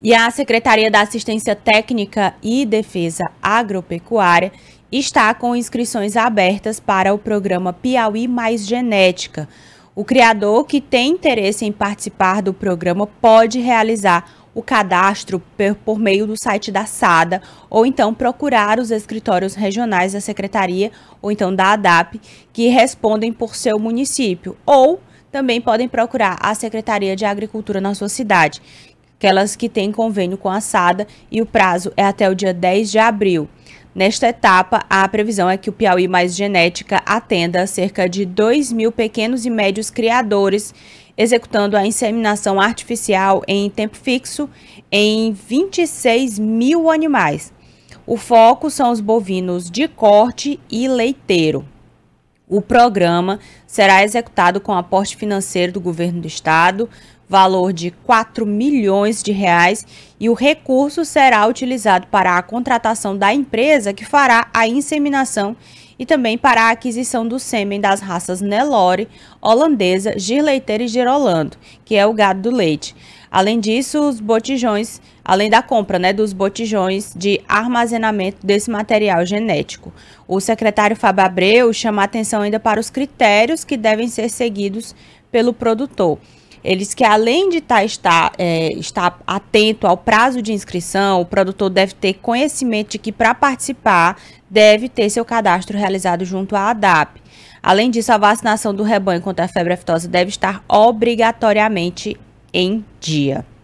E a Secretaria da Assistência Técnica e Defesa Agropecuária está com inscrições abertas para o programa Piauí Mais Genética. O criador que tem interesse em participar do programa pode realizar o cadastro por meio do site da SADA ou então procurar os escritórios regionais da Secretaria ou então da ADAP que respondem por seu município ou também podem procurar a Secretaria de Agricultura na sua cidade, aquelas que têm convênio com a SADA, e o prazo é até o dia 10 de abril. Nesta etapa, a previsão é que o Piauí Mais Genética atenda cerca de 2 mil pequenos e médios criadores, executando a inseminação artificial em tempo fixo em 26 mil animais. O foco são os bovinos de corte e leiteiro. O programa será executado com aporte financeiro do governo do estado, valor de 4 milhões de reais, e o recurso será utilizado para a contratação da empresa que fará a inseminação e também para a aquisição do sêmen das raças Nelore, holandesa, girleiteira e girolando, que é o gado do leite. Além disso, os botijões, além da compra né, dos botijões de armazenamento desse material genético. O secretário Fábio Abreu chama atenção ainda para os critérios que devem ser seguidos pelo produtor. Eles que além de tá, estar, é, estar atento ao prazo de inscrição, o produtor deve ter conhecimento de que para participar deve ter seu cadastro realizado junto à ADAP. Além disso, a vacinação do rebanho contra a febre aftosa deve estar obrigatoriamente em dia.